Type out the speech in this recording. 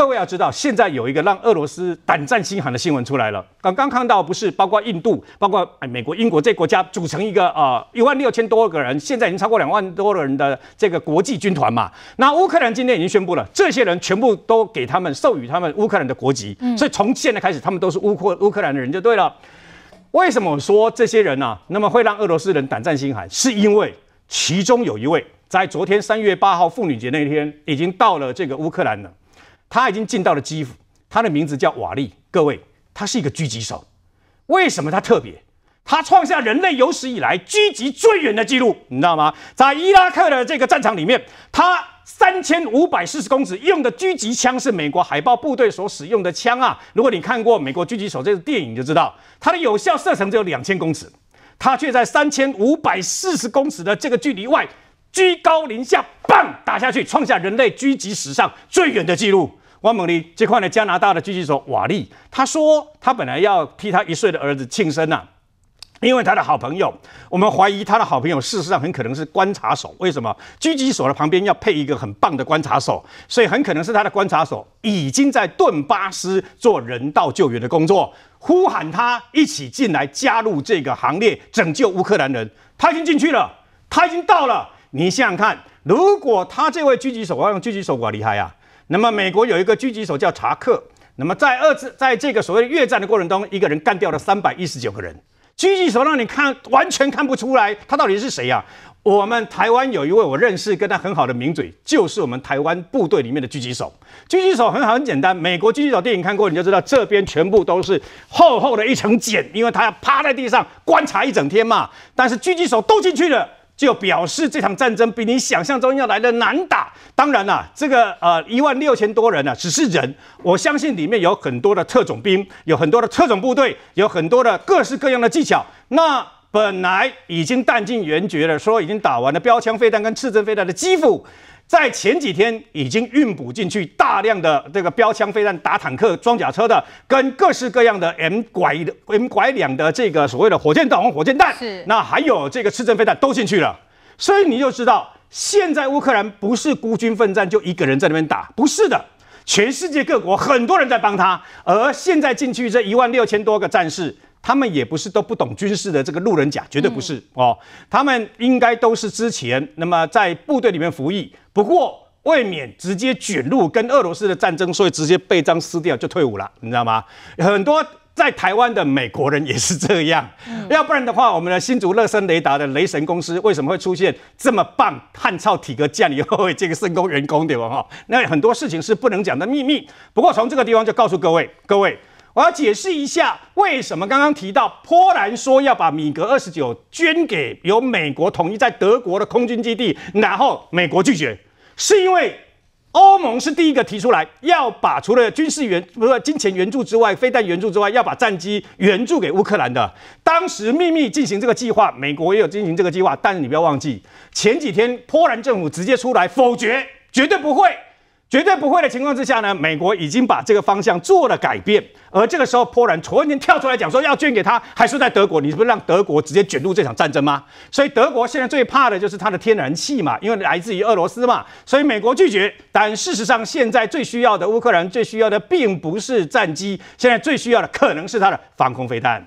各位要知道，现在有一个让俄罗斯胆战心寒的新闻出来了。刚刚看到不是，包括印度、包括美国、英国这国家组成一个啊一万六千多个人，现在已经超过两万多人的这个国际军团嘛。那乌克兰今天已经宣布了，这些人全部都给他们授予他们乌克兰的国籍，所以从现在开始，他们都是乌克乌克兰的人就对了。为什么说这些人呢？那么会让俄罗斯人胆战心寒，是因为其中有一位在昨天三月八号妇女节那天已经到了这个乌克兰了。他已经进到了基辅，他的名字叫瓦利。各位，他是一个狙击手。为什么他特别？他创下人类有史以来狙击最远的纪录，你知道吗？在伊拉克的这个战场里面，他三千五百四十公尺用的狙击枪是美国海豹部队所使用的枪啊。如果你看过美国狙击手这个电影，就知道它的有效射程只有两千公尺，他却在三千五百四十公尺的这个距离外居高临下，棒打下去，创下人类狙击史上最远的纪录。王猛利这块呢，加拿大的狙击手瓦利，他说他本来要替他一岁的儿子庆生呐，因为他的好朋友，我们怀疑他的好朋友事实上很可能是观察手，为什么？狙击手的旁边要配一个很棒的观察手，所以很可能是他的观察手已经在顿巴斯做人道救援的工作，呼喊他一起进来加入这个行列，拯救乌克兰人。他已经进去了，他已经到了。你想想看，如果他这位狙击手，我用狙击手，我厉害啊！那么美国有一个狙击手叫查克，那么在二次在这个所谓的越战的过程中，一个人干掉了三百一十九个人。狙击手让你看，完全看不出来他到底是谁呀？我们台湾有一位我认识跟他很好的名嘴，就是我们台湾部队里面的狙击手。狙击手很好，很简单。美国狙击手电影看过你就知道，这边全部都是厚厚的一层茧，因为他要趴在地上观察一整天嘛。但是狙击手都进去了。就表示这场战争比你想象中要来的难打。当然啦，这个呃一万六千多人呢，只是人，我相信里面有很多的特种兵，有很多的特种部队，有很多的各式各样的技巧。那本来已经弹尽援绝了，说已经打完了标枪飞弹跟刺针飞弹的基辅。在前几天已经运补进去大量的这个标枪飞弹打坦克装甲车的，跟各式各样的 M 拐 M 拐两的这个所谓的火箭弹、火箭弹，是那还有这个市针飞弹都进去了。所以你就知道，现在乌克兰不是孤军奋战，就一个人在那边打，不是的，全世界各国很多人在帮他。而现在进去这一万六千多个战士。他们也不是都不懂军事的这个路人甲，绝对不是哦。他们应该都是之前那么在部队里面服役，不过未免直接卷入跟俄罗斯的战争，所以直接被章撕掉就退伍了，你知道吗？很多在台湾的美国人也是这样。要不然的话，我们的新竹乐森雷达的雷神公司为什么会出现这么棒、悍超体格、以力、这个圣工员工对吧？哈，那很多事情是不能讲的秘密。不过从这个地方就告诉各位，各位。我解释一下，为什么刚刚提到波兰说要把米格二十九捐给由美国统一在德国的空军基地，然后美国拒绝，是因为欧盟是第一个提出来要把除了军事援，不是金钱援助之外，非弹援助之外，要把战机援助给乌克兰的。当时秘密进行这个计划，美国也有进行这个计划，但是你不要忘记，前几天波兰政府直接出来否决，绝对不会。绝对不会的情况之下呢，美国已经把这个方向做了改变，而这个时候波兰突然间跳出来讲说要捐给他，还是在德国？你是不是让德国直接卷入这场战争吗？所以德国现在最怕的就是它的天然气嘛，因为来自于俄罗斯嘛，所以美国拒绝。但事实上，现在最需要的乌克兰最需要的并不是战机，现在最需要的可能是它的防空飞弹。